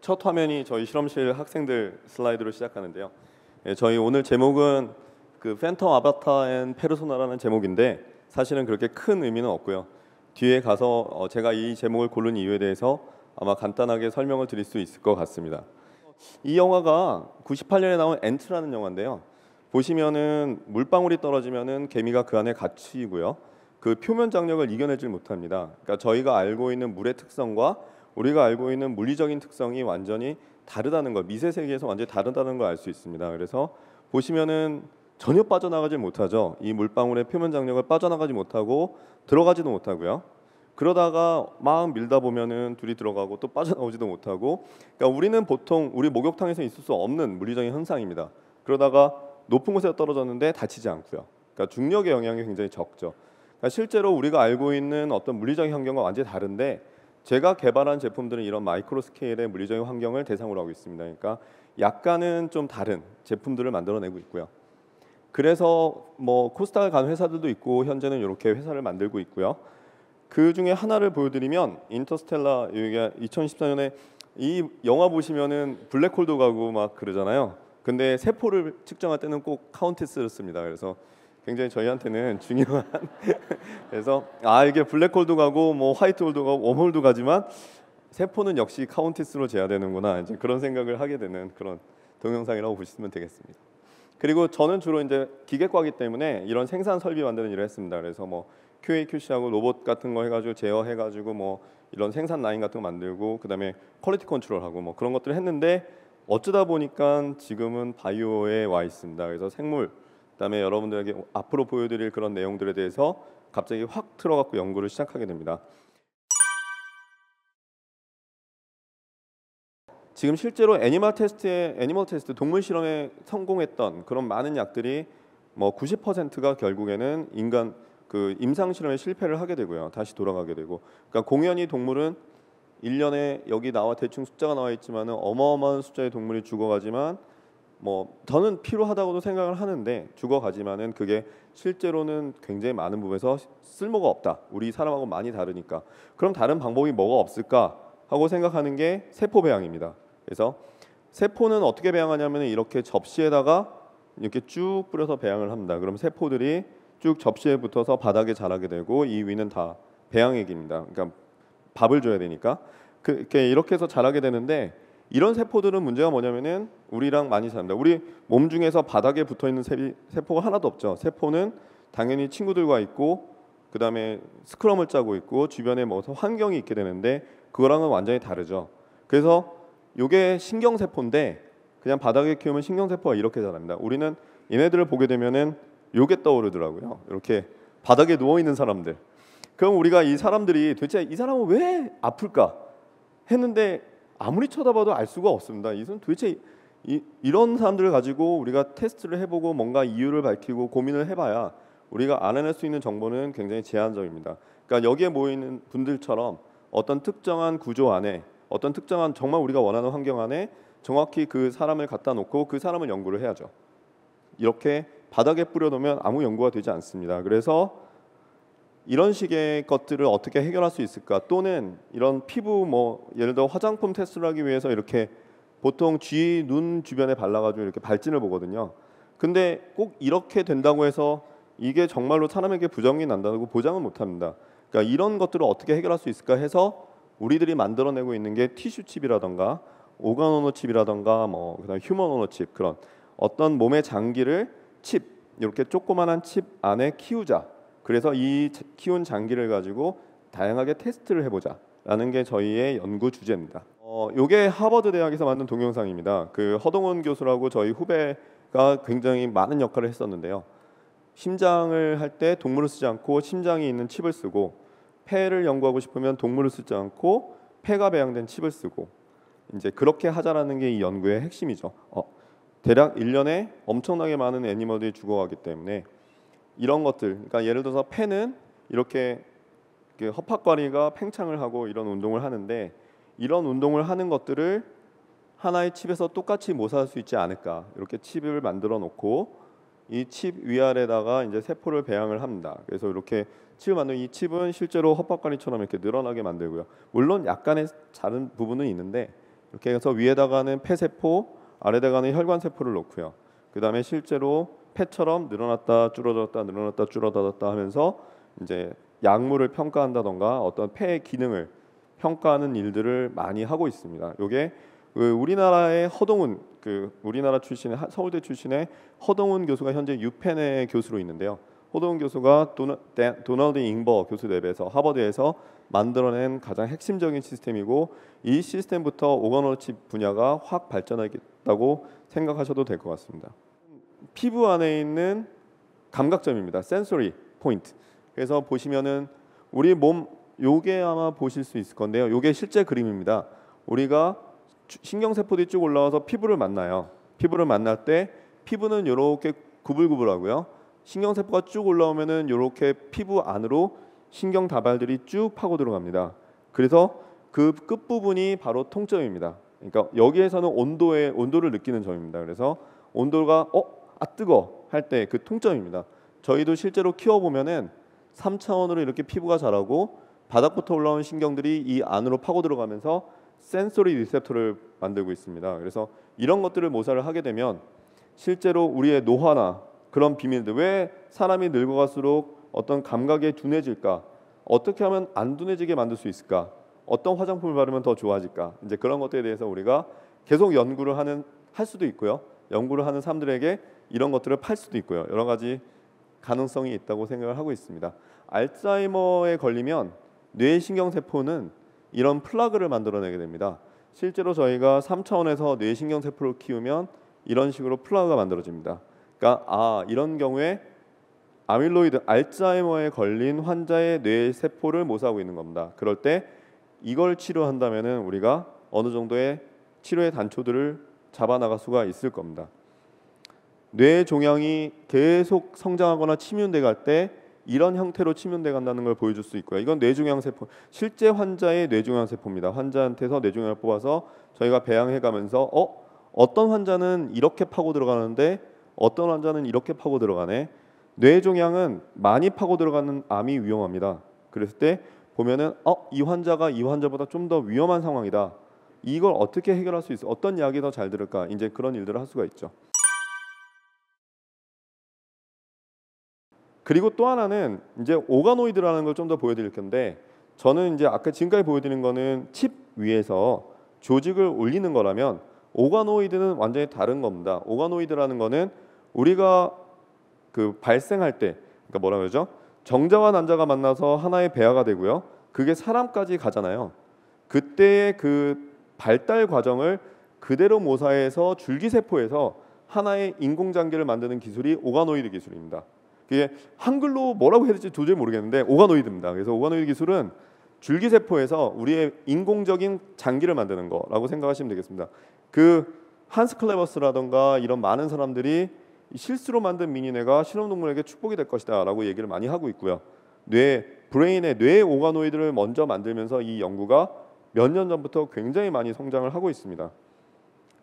첫 화면이 저희 실험실 학생들 슬라이드로 시작하는데요. 예, 저희 오늘 제목은 그 팬텀 아바타 앤 페르소나라는 제목인데 사실은 그렇게 큰 의미는 없고요. 뒤에 가서 어, 제가 이 제목을 고른 이유에 대해서 아마 간단하게 설명을 드릴 수 있을 것 같습니다. 이 영화가 98년에 나온 엔트라는 영화인데요. 보시면은 물방울이 떨어지면은 개미가 그 안에 갇히고요. 그 표면 장력을 이겨내질 못합니다. 그러니까 저희가 알고 있는 물의 특성과 우리가 알고 있는 물리적인 특성이 완전히 다르다는 걸 미세 세계에서 완전히 다르다는 걸 알 수 있습니다. 그래서 보시면은 전혀 빠져나가지 못하죠. 이 물방울의 표면 장력을 빠져나가지 못하고 들어가지도 못하고요. 그러다가 막 밀다 보면은 둘이 들어가고 또 빠져나오지도 못하고 그러니까 우리는 보통 우리 목욕탕에서 있을 수 없는 물리적인 현상입니다. 그러다가 높은 곳에 떨어졌는데 다치지 않고요. 그러니까 중력의 영향이 굉장히 적죠. 그러니까 실제로 우리가 알고 있는 어떤 물리적 인 환경과 완전히 다른데 제가 개발한 제품들은 이런 마이크로 스케일의 물리적인 환경을 대상으로 하고 있습니다. 그러니까 약간은 좀 다른 제품들을 만들어내고 있고요. 그래서 뭐 코스닥을 간 회사들도 있고 현재는 이렇게 회사를 만들고 있고요. 그 중에 하나를 보여드리면 인터스텔라 2014년에 이 영화 보시면은 블랙홀도 가고 막 그러잖아요. 근데 세포를 측정할 때는 꼭 카운티스를 씁니다. 그래서 굉장히 저희한테는 중요한 그래서 아 이게 블랙홀도 가고 뭐 화이트홀도 가고 웜홀도 가지만 세포는 역시 카운티스로 재야 되는구나 이제 그런 생각을 하게 되는 그런 동영상이라고 보시면 되겠습니다. 그리고 저는 주로 이제 기계과기 때문에 이런 생산 설비 만드는 일을 했습니다. 그래서 뭐 QA, QC하고 로봇 같은 거 해가지고 제어해가지고 뭐 이런 생산 라인 같은 거 만들고 그다음에 퀄리티 컨트롤하고 뭐 그런 것들을 했는데 어쩌다 보니까 지금은 바이오에 와 있습니다. 그래서 생물 그다음에 여러분들에게 앞으로 보여드릴 그런 내용들에 대해서 갑자기 확 틀어갖고 연구를 시작하게 됩니다. 지금 실제로 애니멀 테스트에 애니멀 테스트 동물 실험에 성공했던 그런 많은 약들이 뭐 90%가 결국에는 인간 그 임상 실험에 실패를 하게 되고요. 다시 돌아가게 되고. 그러니까 공연히 동물은 1년에 여기 나와 대충 숫자가 나와 있지만은 어마어마한 숫자의 동물이 죽어가지만 뭐 저는 필요하다고도 생각을 하는데 죽어가지만은 그게 실제로는 굉장히 많은 부분에서 쓸모가 없다. 우리 사람하고 많이 다르니까. 그럼 다른 방법이 뭐가 없을까 하고 생각하는 게 세포 배양입니다. 그래서 세포는 어떻게 배양하냐면 이렇게 접시에다가 이렇게 쭉 뿌려서 배양을 합니다. 그럼 세포들이 쭉 접시에 붙어서 바닥에 자라게 되고 이 위는 다 배양액입니다. 그러니까 밥을 줘야 되니까 그렇게 이렇게 해서 자라게 되는데 이런 세포들은 문제가 뭐냐면은 우리랑 많이 삽니다. 우리 몸 중에서 바닥에 붙어 있는 세포가 하나도 없죠. 세포는 당연히 친구들과 있고 그다음에 스크럼을 짜고 있고 주변에 뭐 환경이 있게 되는데 그거랑은 완전히 다르죠. 그래서 요게 신경 세포인데 그냥 바닥에 키우면 신경 세포가 이렇게 자랍니다. 우리는 얘네들을 보게 되면은 요게 떠오르더라고요. 이렇게 바닥에 누워 있는 사람들. 그럼 우리가 이 사람들이 도대체 이 사람은 왜 아플까 했는데 아무리 쳐다봐도 알 수가 없습니다. 이것 도대체 이, 이런 사람들을 가지고 우리가 테스트를 해보고 뭔가 이유를 밝히고 고민을 해봐야 우리가 알아낼 수 있는 정보는 굉장히 제한적입니다. 그러니까 여기에 모이는 분들처럼 어떤 특정한 구조 안에 어떤 특정한 정말 우리가 원하는 환경 안에 정확히 그 사람을 갖다 놓고 그 사람을 연구를 해야죠. 이렇게 바닥에 뿌려놓으면 아무 연구가 되지 않습니다. 그래서 이런 식의 것들을 어떻게 해결할 수 있을까? 또는 이런 피부 뭐 예를 들어 화장품 테스트를 하기 위해서 이렇게 보통 쥐 눈 주변에 발라가지고 이렇게 발진을 보거든요. 근데 꼭 이렇게 된다고 해서 이게 정말로 사람에게 부정이 난다고 보장은 못합니다. 그러니까 이런 것들을 어떻게 해결할 수 있을까 해서 우리들이 만들어내고 있는 게 티슈 칩이라던가 오간 오너 칩이라던가 뭐 그다음 휴먼 오너 칩 그런 어떤 몸의 장기를 칩 이렇게 조그만한 칩 안에 키우자 그래서 이 키운 장기를 가지고 다양하게 테스트를 해보자라는 게 저희의 연구 주제입니다. 어, 요게 하버드 대학에서 만든 동영상입니다. 그 허동원 교수라고 저희 후배가 굉장히 많은 역할을 했었는데요. 심장을 할 때 동물을 쓰지 않고 심장이 있는 칩을 쓰고 폐를 연구하고 싶으면 동물을 쓰지 않고 폐가 배양된 칩을 쓰고 이제 그렇게 하자라는 게 이 연구의 핵심이죠. 어, 대략 1년에 엄청나게 많은 애니멀들이 죽어가기 때문에 이런 것들 그러니까 예를 들어서 폐는 이렇게 허파거리가 팽창을 하고 이런 운동을 하는데 이런 운동을 하는 것들을 하나의 칩에서 똑같이 모사할 수 있지 않을까 이렇게 칩을 만들어 놓고 이 칩 위아래다가 이제 세포를 배양을 합니다. 그래서 이렇게 칩을 만든 이 칩은 실제로 허파관리처럼 이렇게 늘어나게 만들고요. 물론 약간의 다른 부분은 있는데 이렇게 해서 위에다가는 폐세포, 아래다가는 혈관 세포를 놓고요. 그 다음에 실제로 폐처럼 늘어났다 줄어들었다 늘어났다 줄어들었다 하면서 이제 약물을 평가한다던가 어떤 폐의 기능을 평가하는 일들을 많이 하고 있습니다. 이게 그 우리나라의 허동훈 그 우리나라 출신의 서울대 출신의 허동훈 교수가 현재 유펜의 교수로 있는데요. 허동훈 교수가 도널드 잉버 교수 랩에서 하버드에서 만들어낸 가장 핵심적인 시스템이고 이 시스템부터 오가노칩 분야가 확 발전하겠다고 생각하셔도 될 것 같습니다. 피부 안에 있는 감각점입니다. 센소리 포인트. 그래서 보시면은 우리 몸 요게 아마 보실 수 있을 건데요. 요게 실제 그림입니다. 우리가 신경세포들이 쭉 올라와서 피부를 만나요. 피부를 만날 때 피부는 요렇게 구불구불하고요. 신경세포가 쭉 올라오면은 요렇게 피부 안으로 신경 다발들이 쭉 파고 들어갑니다. 그래서 그 끝부분이 바로 통점입니다. 그러니까 여기에서는 온도의 온도를 느끼는 점입니다. 그래서 온도가 어아 뜨거 할 때 그 통점입니다. 저희도 실제로 키워보면은 3차원으로 이렇게 피부가 자라고 바닥부터 올라온 신경들이 이 안으로 파고 들어가면서 센소리 리셉터를 만들고 있습니다. 그래서 이런 것들을 모사를 하게 되면 실제로 우리의 노화나 그런 비밀들 왜 사람이 늙어갈수록 어떤 감각에 둔해질까 어떻게 하면 안 둔해지게 만들 수 있을까 어떤 화장품을 바르면 더 좋아질까 이제 그런 것들에 대해서 우리가 계속 연구를 하는 할 수도 있고요 연구를 하는 사람들에게 이런 것들을 팔 수도 있고요. 여러 가지 가능성이 있다고 생각을 하고 있습니다. 알츠하이머에 걸리면 뇌신경 세포는 이런 플라그를 만들어내게 됩니다. 실제로 저희가 3차원에서 뇌신경 세포를 키우면 이런 식으로 플라그가 만들어집니다. 그러니까 아 이런 경우에 아밀로이드 알츠하이머에 걸린 환자의 뇌 세포를 모사하고 있는 겁니다. 그럴 때 이걸 치료한다면은 우리가 어느 정도의 치료의 단초들을 잡아나갈 수가 있을 겁니다. 뇌 종양이 계속 성장하거나 침윤돼 갈 때 이런 형태로 침윤돼 간다는 걸 보여줄 수 있고요. 이건 뇌종양 세포, 실제 환자의 뇌종양 세포입니다. 환자한테서 뇌종양을 뽑아서 저희가 배양해 가면서 어 어떤 환자는 이렇게 파고 들어가는데 어떤 환자는 이렇게 파고 들어가네. 뇌종양은 많이 파고 들어가는 암이 위험합니다. 그랬을 때 보면은 어 이 환자가 이 환자보다 좀 더 위험한 상황이다. 이걸 어떻게 해결할 수 있어? 어떤 약이 더 잘 들을까? 이제 그런 일들을 할 수가 있죠. 그리고 또 하나는 이제 오가노이드라는 걸 좀 더 보여드릴 건데 저는 이제 아까 지금까지 보여드린 거는 칩 위에서 조직을 올리는 거라면 오가노이드는 완전히 다른 겁니다. 오가노이드라는 거는 우리가 그 발생할 때 그러니까 뭐라 그러죠? 정자와 난자가 만나서 하나의 배아가 되고요. 그게 사람까지 가잖아요. 그때의 그 발달 과정을 그대로 모사해서 줄기세포에서 하나의 인공장기를 만드는 기술이 오가노이드 기술입니다. 그게 한글로 뭐라고 해야 될지 도저히 모르겠는데 오가노이드입니다. 그래서 오가노이드 기술은 줄기세포에서 우리의 인공적인 장기를 만드는 거라고 생각하시면 되겠습니다. 그 한스 클레버스라던가 이런 많은 사람들이 실수로 만든 미니뇌가 실험동물에게 축복이 될 것이다라고 얘기를 많이 하고 있고요. 뇌 브레인의 뇌 오가노이드를 먼저 만들면서 이 연구가 몇 년 전부터 굉장히 많이 성장을 하고 있습니다.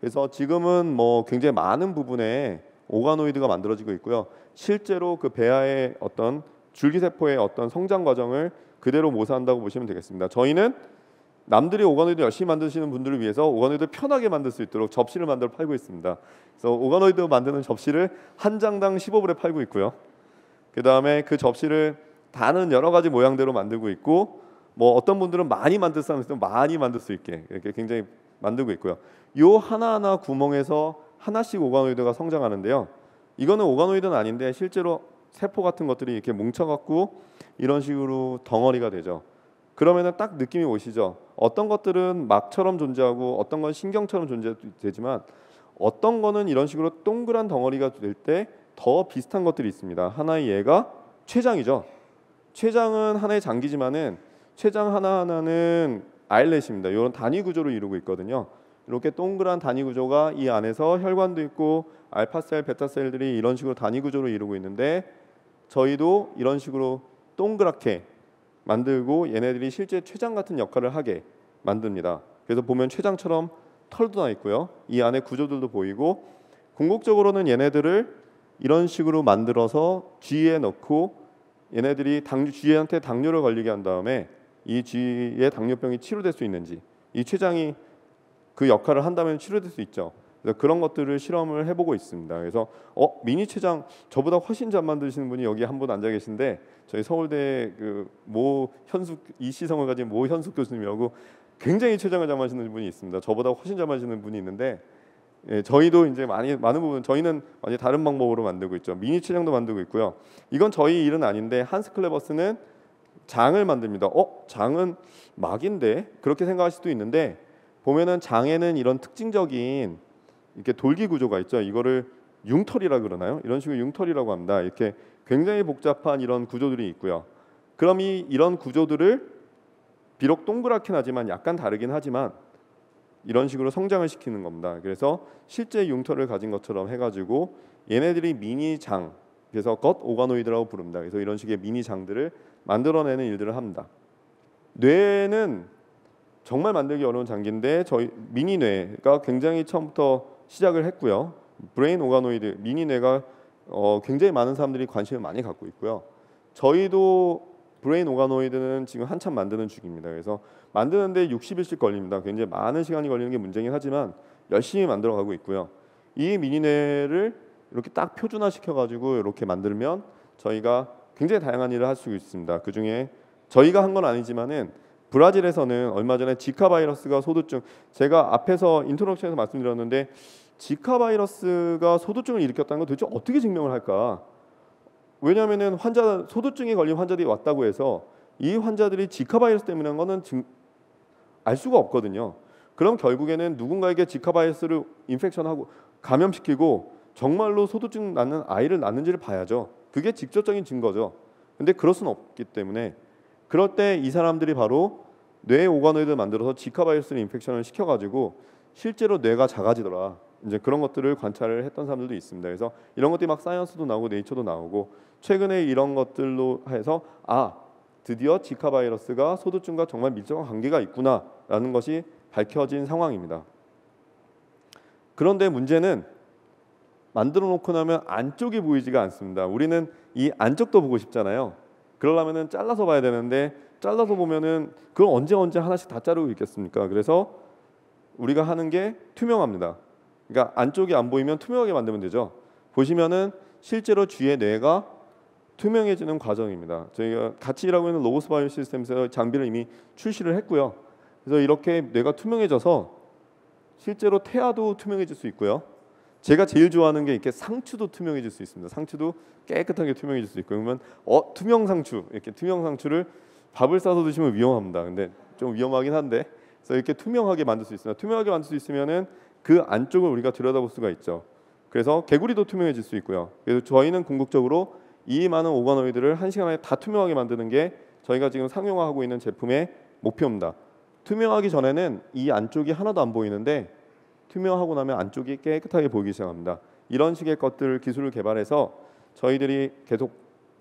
그래서 지금은 뭐 굉장히 많은 부분에 오가노이드가 만들어지고 있고요. 실제로 그 배아의 어떤 줄기세포의 어떤 성장 과정을 그대로 모사한다고 보시면 되겠습니다. 저희는 남들이 오가노이드 열심히 만드시는 분들을 위해서 오가노이드 편하게 만들 수 있도록 접시를 만들어 팔고 있습니다. 그래서 오가노이드 만드는 접시를 한 장당 15불에 팔고 있고요. 그 다음에 그 접시를 다른 여러 가지 모양대로 만들고 있고 뭐 어떤 분들은 많이 만들 사 있으면 많이 만들 수 있게 이렇게 굉장히 만들고 있고요. 요 하나하나 구멍에서 하나씩 오가노이드가 성장하는데요. 이거는 오가노이드는 아닌데 실제로 세포 같은 것들이 이렇게 뭉쳐갖고 이런 식으로 덩어리가 되죠. 그러면은 딱 느낌이 오시죠. 어떤 것들은 막처럼 존재하고 어떤 건 신경처럼 존재되지만 어떤 거는 이런 식으로 동그란 덩어리가 될 때 더 비슷한 것들이 있습니다. 하나의 예가 췌장이죠. 췌장은 하나의 장기지만은 췌장 하나하나는 아일렛입니다. 이런 단위 구조를 이루고 있거든요. 이렇게 동그란 단위 구조가 이 안에서 혈관도 있고 알파셀, 베타셀들이 이런 식으로 단위 구조로 이루고 있는데 저희도 이런 식으로 동그랗게 만들고 얘네들이 실제 췌장 같은 역할을 하게 만듭니다. 그래서 보면 췌장처럼 털도 나 있고요. 이 안에 구조들도 보이고 궁극적으로는 얘네들을 이런 식으로 만들어서 쥐에 넣고 얘네들이 당뇨 쥐한테 당뇨를 걸리게 한 다음에 이 쥐의 당뇨병이 치료될 수 있는지 이 췌장이 그 역할을 한다면 치료될 수 있죠. 그래서 그런 것들을 실험을 해보고 있습니다. 그래서 어 미니 췌장 저보다 훨씬 잘 만드시는 분이 여기 한 분 앉아 계신데 저희 서울대 그모 현숙 이 시성을 가진 모 현숙 교수님이라고 굉장히 췌장을잘 만드시는 분이 있습니다. 저보다 훨씬 잘 만드시는 분이 있는데 예, 저희도 이제 많이 많은 부분 저희는 완전 다른 방법으로 만들고 있죠. 미니 췌장도 만들고 있고요. 이건 저희 일은 아닌데 한스 클레버스는 장을 만듭니다. 어 장은 막인데 그렇게 생각할 수도 있는데 보면은 장에는 이런 특징적인 이렇게 돌기 구조가 있죠. 이거를 융털이라 그러나요? 이런 식으로 융털이라고 합니다. 이렇게 굉장히 복잡한 이런 구조들이 있고요. 그럼 이 이런 구조들을 비록 동그랗긴 하지만 약간 다르긴 하지만 이런 식으로 성장을 시키는 겁니다. 그래서 실제 융털을 가진 것처럼 해가지고 얘네들이 미니 장 그래서 겉 오가노이드라고 부릅니다. 그래서 이런 식의 미니 장들을 만들어내는 일들을 합니다. 뇌는 정말 만들기 어려운 장기인데 저희 미니뇌가 굉장히 처음부터 시작을 했고요. 브레인 오가노이드 미니뇌가 어, 굉장히 많은 사람들이 관심을 많이 갖고 있고요. 저희도 브레인 오가노이드는 지금 한참 만드는 중입니다. 그래서 만드는데 60일씩 걸립니다. 굉장히 많은 시간이 걸리는 게 문제긴 하지만 열심히 만들어가고 있고요. 이 미니뇌를 이렇게 딱 표준화 시켜가지고 이렇게 만들면 저희가 굉장히 다양한 일을 할 수 있습니다. 그 중에 저희가 한 건 아니지만은 브라질에서는 얼마 전에 지카 바이러스가 소두증 제가 앞에서 인트로덕션에서 말씀드렸는데 지카 바이러스가 소두증을 일으켰다는 건 도대체 어떻게 증명을 할까? 왜냐하면은 환자 소두증에 걸린 환자들이 왔다고 해서 이 환자들이 지카 바이러스 때문인 거는 증, 알 수가 없거든요. 그럼 결국에는 누군가에게 지카 바이러스를 인펙션하고 감염시키고 정말로 소두증 낳는 아이를 낳는지를 봐야죠. 그게 직접적인 증거죠. 근데 그럴 수는 없기 때문에 그럴 때 이 사람들이 바로 뇌 오가노이드를 만들어서 지카바이러스 인펙션을 시켜가지고 실제로 뇌가 작아지더라. 이제 그런 것들을 관찰을 했던 사람들도 있습니다. 그래서 이런 것들이 막 사이언스도 나오고 네이처도 나오고 최근에 이런 것들로 해서 아 드디어 지카 바이러스가 소두증과 정말 밀접한 관계가 있구나라는 것이 밝혀진 상황입니다. 그런데 문제는 만들어 놓고 나면 안쪽이 보이지가 않습니다. 우리는 이 안쪽도 보고 싶잖아요. 그러려면은 잘라서 봐야 되는데 잘라서 보면은 그건 언제 언제 하나씩 다 자르고 있겠습니까? 그래서 우리가 하는 게 투명합니다. 그러니까 안쪽이 안 보이면 투명하게 만들면 되죠. 보시면은 실제로 쥐의 뇌가 투명해지는 과정입니다. 저희가 같이 일하고 있는 로고스 바이오 시스템에서 장비를 이미 출시를 했고요. 그래서 이렇게 뇌가 투명해져서 실제로 태아도 투명해질 수 있고요. 제가 제일 좋아하는 게 이렇게 상추도 투명해질 수 있습니다. 상추도 깨끗하게 투명해질 수 있고 그러면 어 투명 상추 이렇게 투명 상추를 밥을 싸서 드시면 위험합니다. 근데 좀 위험하긴 한데 그래서 이렇게 투명하게 만들 수 있습니다. 투명하게 만들 수 있으면은 그 안쪽을 우리가 들여다볼 수가 있죠. 그래서 개구리도 투명해질 수 있고요. 그래서 저희는 궁극적으로 이 많은 오가노이드를 한 시간 안에 다 투명하게 만드는 게 저희가 지금 상용화하고 있는 제품의 목표입니다. 투명하기 전에는 이 안쪽이 하나도 안 보이는데 투명하고 나면 안쪽이 깨끗하게 보이기 시작합니다. 이런 식의 것들 기술을 개발해서 저희들이 계속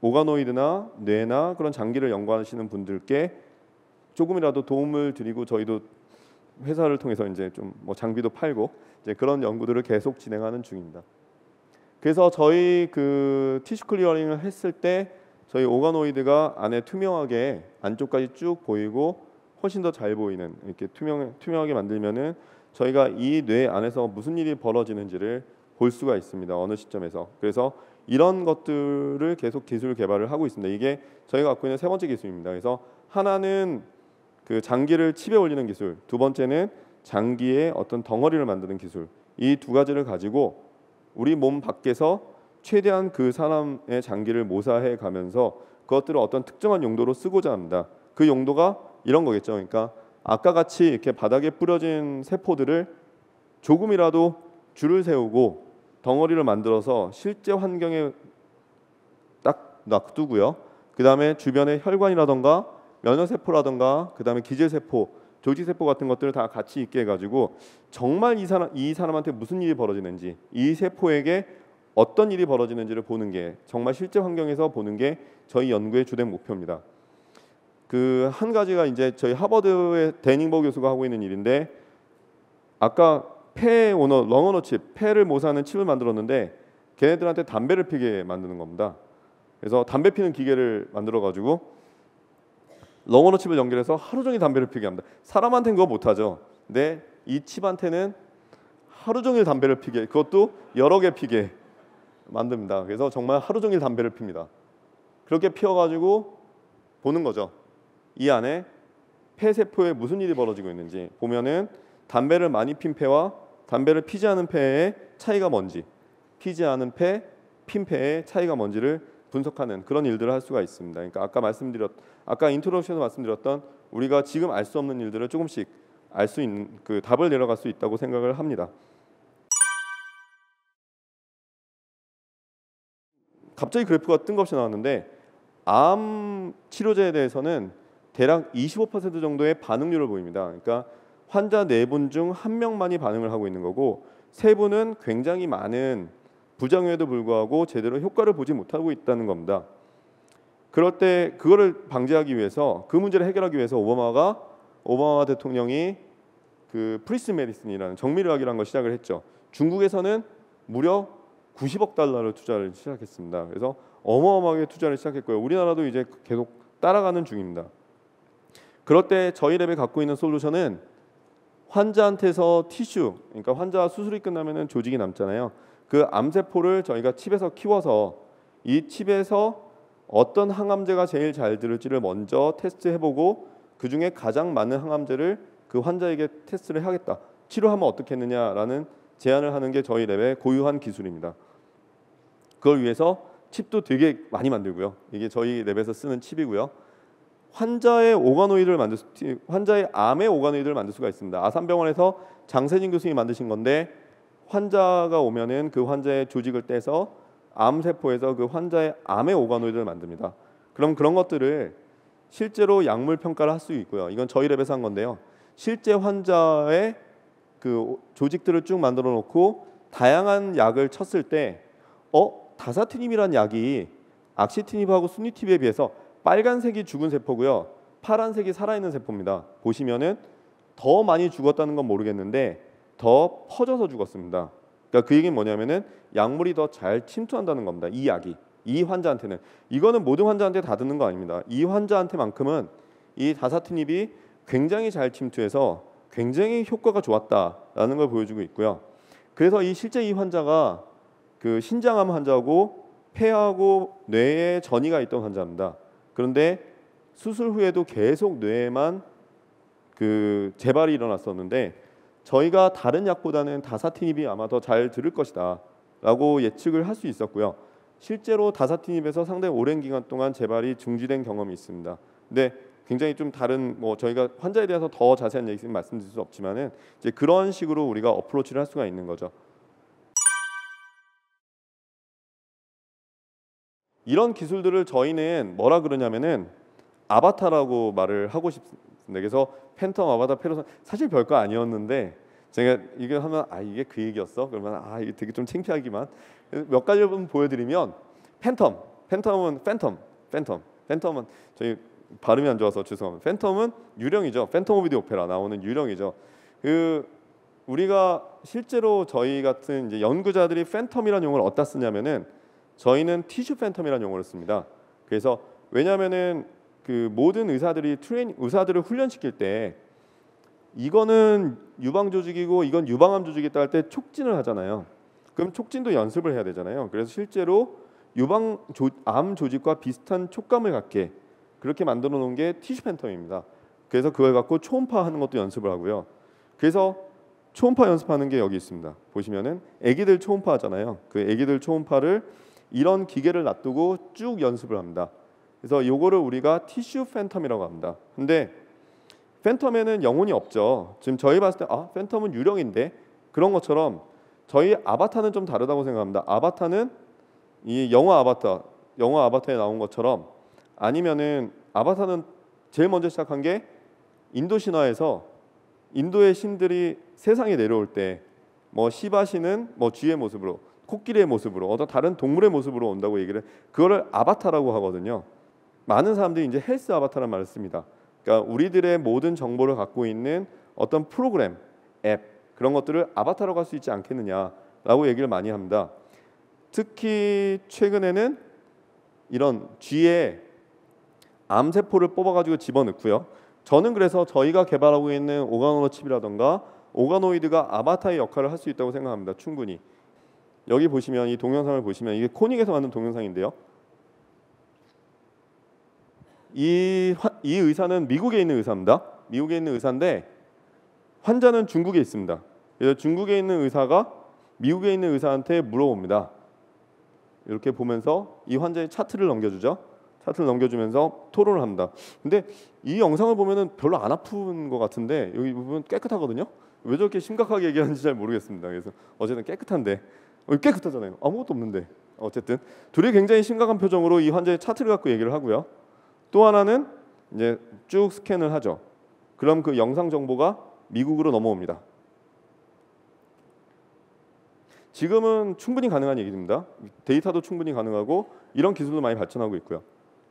오가노이드나 뇌나 그런 장기를 연구하시는 분들께 조금이라도 도움을 드리고 저희도 회사를 통해서 이제 좀뭐 장비도 팔고 이제 그런 연구들을 계속 진행하는 중입니다. 그래서 저희 그 티슈 클리어링을 했을 때 저희 오가노이드가 안에 투명하게 안쪽까지 쭉 보이고 훨씬 더 잘 보이는 이렇게 투명 투명하게 만들면은 저희가 이 뇌 안에서 무슨 일이 벌어지는지를 볼 수가 있습니다. 어느 시점에서. 그래서 이런 것들을 계속 기술 개발을 하고 있습니다. 이게 저희가 갖고 있는 세 번째 기술입니다. 그래서 하나는 그 장기를 칩에 올리는 기술, 두 번째는 장기의 어떤 덩어리를 만드는 기술. 이 두 가지를 가지고 우리 몸 밖에서 최대한 그 사람의 장기를 모사해 가면서 그것들을 어떤 특정한 용도로 쓰고자 합니다. 그 용도가 이런 거겠죠. 그러니까 아까 같이 이렇게 바닥에 뿌려진 세포들을 조금이라도 줄을 세우고 덩어리를 만들어서 실제 환경에 딱 놔두고요. 그 다음에 주변의 혈관이라던가 면역세포라던가 그 다음에 기질세포, 조직세포 같은 것들을 다 같이 있게 해가지고 정말 이, 사람, 이 사람한테 무슨 일이 벌어지는지 이 세포에게 어떤 일이 벌어지는지를 보는 게 정말 실제 환경에서 보는 게 저희 연구의 주된 목표입니다. 그한 가지가 이제 저희 하버드의 데닝버 교수가 하고 있는 일인데 아까 폐 오너 렁어너 칩 폐를 모사하는 칩을 만들었는데 걔네들한테 담배를 피게 만드는 겁니다. 그래서 담배 피는 기계를 만들어 가지고 렁어너 칩을 연결해서 하루 종일 담배를 피게 합니다. 사람한테는 그거 못 하죠. 근데 이 칩한테는 하루 종일 담배를 피게 그것도 여러 개 피게 만듭니다. 그래서 정말 하루 종일 담배를 핍니다. 그렇게 피워가지고 보는 거죠. 이 안에 폐세포에 무슨 일이 벌어지고 있는지 보면은 담배를 많이 핀 폐와 담배를 피지 않은 폐의 차이가 뭔지 피지 않은 폐, 핀 폐의 차이가 뭔지를 분석하는 그런 일들을 할 수가 있습니다. 그러니까 아까 말씀드렸 아까 인트로덕션에서 말씀드렸던 우리가 지금 알 수 없는 일들을 조금씩 알 수 있는 그 답을 내려갈 수 있다고 생각을 합니다. 갑자기 그래프가 뜬금없이 나왔는데 암 치료제에 대해서는 대략 25% 정도의 반응률을 보입니다. 그러니까 환자 네 분 중 한 명만이 반응을 하고 있는 거고 세 분은 굉장히 많은 부작용에도 불구하고 제대로 효과를 보지 못하고 있다는 겁니다. 그럴 때 그거를 방지하기 위해서 그 문제를 해결하기 위해서 오바마가 오바마 대통령이 그 프리스 메디슨이라는 정밀의학이라는 걸 시작을 했죠. 중국에서는 무려 90억 달러를 투자를 시작했습니다. 그래서 어마어마하게 투자를 시작했고요. 우리나라도 이제 계속 따라가는 중입니다. 그럴 때 저희 랩에 갖고 있는 솔루션은 환자한테서 티슈, 그러니까 환자 수술이 끝나면 조직이 남잖아요. 그 암세포를 저희가 칩에서 키워서 이 칩에서 어떤 항암제가 제일 잘 들을지를 먼저 테스트해보고 그 중에 가장 많은 항암제를 그 환자에게 테스트를 하겠다. 치료하면 어떻겠느냐라는 제안을 하는 게 저희 랩의 고유한 기술입니다. 그걸 위해서 칩도 되게 많이 만들고요. 이게 저희 랩에서 쓰는 칩이고요. 환자의 오가노이드를 만들 수, 환자의 암의 오가노이드를 만들 수가 있습니다. 아산병원에서 장세진 교수님이 만드신 건데 환자가 오면은 그 환자의 조직을 떼서 암 세포에서 그 환자의 암의 오가노이드를 만듭니다. 그럼 그런 것들을 실제로 약물 평가를 할 수 있고요. 이건 저희 랩에서 한 건데요. 실제 환자의 그 조직들을 쭉 만들어 놓고 다양한 약을 쳤을 때 어, 다사티닙이란 약이 악시티닙하고 순니티비에 비해서 빨간색이 죽은 세포고요. 파란색이 살아있는 세포입니다. 보시면은 더 많이 죽었다는 건 모르겠는데 더 퍼져서 죽었습니다. 그러니까 그 얘기는 뭐냐면은 약물이 더 잘 침투한다는 겁니다. 이 약이 이 환자한테는 이거는 모든 환자한테 다 듣는 거 아닙니다. 이 환자한테만큼은 이 다사티닙이 굉장히 잘 침투해서 굉장히 효과가 좋았다라는 걸 보여주고 있고요. 그래서 이 실제 이 환자가 그 신장암 환자고 폐하고 뇌에 전이가 있던 환자입니다. 그런데 수술 후에도 계속 뇌에만 그 재발이 일어났었는데 저희가 다른 약보다는 다사티닙이 아마 더 잘 들을 것이다라고 예측을 할 수 있었고요. 실제로 다사티닙에서 상당히 오랜 기간 동안 재발이 중지된 경험이 있습니다. 근데 굉장히 좀 다른 뭐 저희가 환자에 대해서 더 자세한 얘기는 말씀드릴 수 없지만은 이제 그런 식으로 우리가 어프로치를 할 수가 있는 거죠. 이런 기술들을 저희는 뭐라 그러냐면은 아바타라고 말을 하고 싶습니다. 그래서 팬텀 아바타 페르소 사실 별거 아니었는데 제가 이거 하면 아 이게 그 얘기였어 그러면 아 이게 되게 좀 창피하기만 몇 가지만 보여드리면 팬텀 팬텀은 팬텀 팬텀 팬텀은 저희 발음이 안 좋아서 죄송합니다 팬텀은 유령이죠 팬텀 오브 디 오페라 나오는 유령이죠 그 우리가 실제로 저희 같은 이제 연구자들이 팬텀이라는 용어를 어디다 쓰냐면은 저희는 티슈 팬텀이라는 용어를 씁니다. 그래서 왜냐하면은 그 모든 의사들이 트레인 의사들을 훈련시킬 때 이거는 유방 조직이고 이건 유방암 조직이다 할 때 촉진을 하잖아요. 그럼 촉진도 연습을 해야 되잖아요. 그래서 실제로 유방 조, 암 조직과 비슷한 촉감을 갖게 그렇게 만들어 놓은 게 티슈 팬텀입니다. 그래서 그걸 갖고 초음파 하는 것도 연습을 하고요. 그래서 초음파 연습하는 게 여기 있습니다. 보시면은 아기들 초음파 하잖아요. 그 아기들 초음파를 이런 기계를 놔두고 쭉 연습을 합니다. 그래서 요거를 우리가 티슈 팬텀이라고 합니다. 근데 팬텀에는 영혼이 없죠. 지금 저희 봤을 때 아, 팬텀은 유령인데 그런 것처럼 저희 아바타는 좀 다르다고 생각합니다. 아바타는 이 영화 아바타, 영화 아바타에 나온 것처럼 아니면은 아바타는 제일 먼저 시작한 게 인도 신화에서 인도의 신들이 세상에 내려올 때 뭐 시바 신은 뭐 쥐의 모습으로 코끼리의 모습으로 어떤 다른 동물의 모습으로 온다고 얘기를 그거를 아바타라고 하거든요. 많은 사람들이 이제 헬스 아바타라는 말을 씁니다. 그러니까 우리들의 모든 정보를 갖고 있는 어떤 프로그램, 앱 그런 것들을 아바타라고 할수 있지 않겠느냐라고 얘기를 많이 합니다. 특히 최근에는 이런 쥐의 암세포를 뽑아가지고 집어넣고요. 저는 그래서 저희가 개발하고 있는 오가노로 칩이라던가 오가노이드가 아바타의 역할을 할 수 있다고 생각합니다. 충분히. 여기 보시면 이 동영상을 보시면 이게 코닉에서 만든 동영상인데요. 이, 이 의사는 미국에 있는 의사입니다. 미국에 있는 의사인데 환자는 중국에 있습니다. 그래서 중국에 있는 의사가 미국에 있는 의사한테 물어봅니다. 이렇게 보면서 이 환자의 차트를 넘겨주죠. 차트를 넘겨주면서 토론을 합니다. 근데 이 영상을 보면 별로 안 아픈 것 같은데 여기 부분 깨끗하거든요. 왜 저렇게 심각하게 얘기하는지 잘 모르겠습니다. 그래서 어제는 깨끗한데 깨끗하잖아요. 어, 아무것도 없는데. 어쨌든 둘이 굉장히 심각한 표정으로 이 환자의 차트를 갖고 얘기를 하고요. 또 하나는 이제 쭉 스캔을 하죠. 그럼 그 영상 정보가 미국으로 넘어옵니다. 지금은 충분히 가능한 얘기입니다. 데이터도 충분히 가능하고 이런 기술도 많이 발전하고 있고요.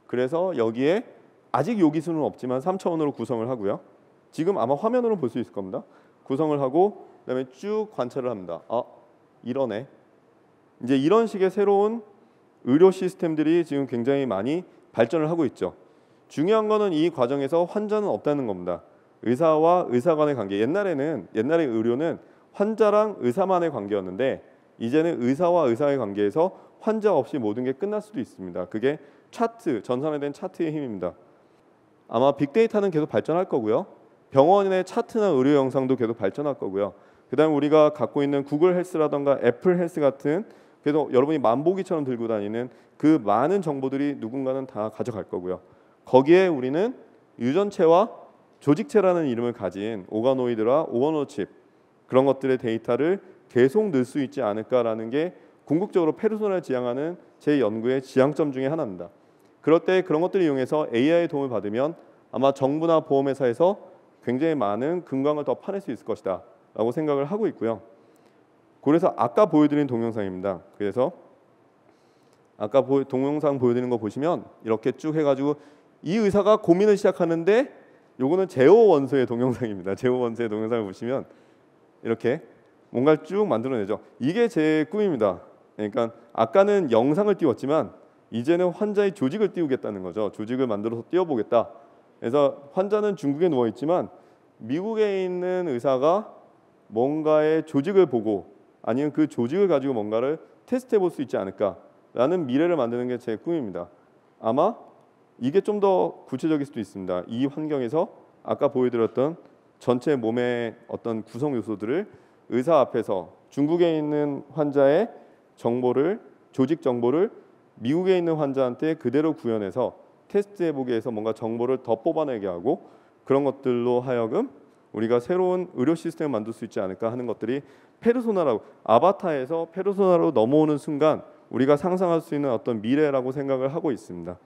그래서 여기에 아직 요 기술은 없지만 3차원으로 구성을 하고요. 지금 아마 화면으로 볼 수 있을 겁니다. 구성을 하고 그다음에 쭉 관찰을 합니다. 아, 이러네. 이제 이런 식의 새로운 의료 시스템들이 지금 굉장히 많이 발전을 하고 있죠. 중요한 거는 이 과정에서 환자는 없다는 겁니다. 의사와 의사 간의 관계. 옛날에는 옛날의 의료는 환자랑 의사만의 관계였는데 이제는 의사와 의사의 관계에서 환자 없이 모든 게 끝날 수도 있습니다. 그게 차트, 전산화된 차트의 힘입니다. 아마 빅데이터는 계속 발전할 거고요. 병원의 차트나 의료 영상도 계속 발전할 거고요. 그다음 우리가 갖고 있는 구글 헬스라던가 애플 헬스 같은 그래서 여러분이 만보기처럼 들고 다니는 그 많은 정보들이 누군가는 다 가져갈 거고요. 거기에 우리는 유전체와 조직체라는 이름을 가진 오가노이드와 오원노칩 그런 것들의 데이터를 계속 넣을 수 있지 않을까라는 게 궁극적으로 페르소나를 지향하는 제 연구의 지향점 중의 하나입니다. 그럴 때 그런 것들을 이용해서 AI의 도움을 받으면 아마 정부나 보험회사에서 굉장히 많은 금광을 더 파낼 수 있을 것이다 라고 생각을 하고 있고요. 그래서 아까 보여드린 동영상입니다. 그래서 아까 동영상 보여드린 거 보시면 이렇게 쭉 해가지고 이 의사가 고민을 시작하는데 요거는 제오 원소의 동영상입니다. 제오 원소의 동영상을 보시면 이렇게 뭔가를 쭉 만들어내죠. 이게 제 꿈입니다. 그러니까 아까는 영상을 띄웠지만 이제는 환자의 조직을 띄우겠다는 거죠. 조직을 만들어서 띄워보겠다. 그래서 환자는 중국에 누워 있지만 미국에 있는 의사가 뭔가의 조직을 보고 아니면 그 조직을 가지고 뭔가를 테스트해 볼 수 있지 않을까라는 미래를 만드는 게 제 꿈입니다. 아마 이게 좀 더 구체적일 수도 있습니다. 이 환경에서 아까 보여드렸던 전체 몸의 어떤 구성 요소들을 의사 앞에서 중국에 있는 환자의 정보를 조직 정보를 미국에 있는 환자한테 그대로 구현해서 테스트해 보기 해서 뭔가 정보를 더 뽑아내게 하고 그런 것들로 하여금 우리가 새로운 의료 시스템을 만들 수 있지 않을까 하는 것들이 페르소나라고 아바타에서 페르소나로 넘어오는 순간 우리가 상상할 수 있는 어떤 미래라고 생각을 하고 있습니다.